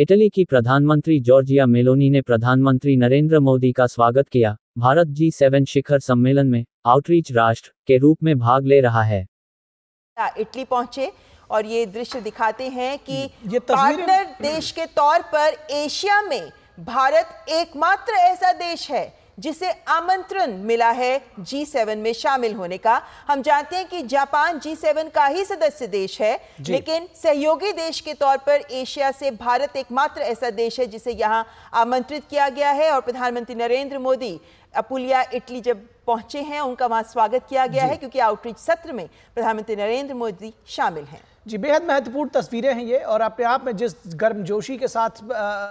Italy की प्रधानमंत्री Giorgia Meloni ने प्रधानमंत्री नरेंद्र मोदी का स्वागत किया भारत जी सेवन शिखर सम्मेलन में आउटरीच राष्ट्र के रूप में भाग ले रहा है इटली पहुंचे और ये दृश्य दिखाते हैं कि पार्टनर देश के तौर पर एशिया में भारत एकमात्र ऐसा देश है जिसे आमंत्रण मिला है जी सेवन में शामिल होने का हम जानते हैं कि जापान जी सेवन का ही सदस्य देश है लेकिन सहयोगी देश के तौर पर एशिया से भारत एकमात्र ऐसा देश है जिसे यहाँ आमंत्रित किया गया है और प्रधानमंत्री नरेंद्र मोदी अपुलिया इटली जब पहुंचे हैं उनका वहां स्वागत किया गया है क्योंकि आउटरीच सत्र में प्रधानमंत्री नरेंद्र मोदी शामिल हैं जी बेहद महत्वपूर्ण तस्वीरें हैं ये और अपने आप में जिस गर्मजोशी के साथ आ...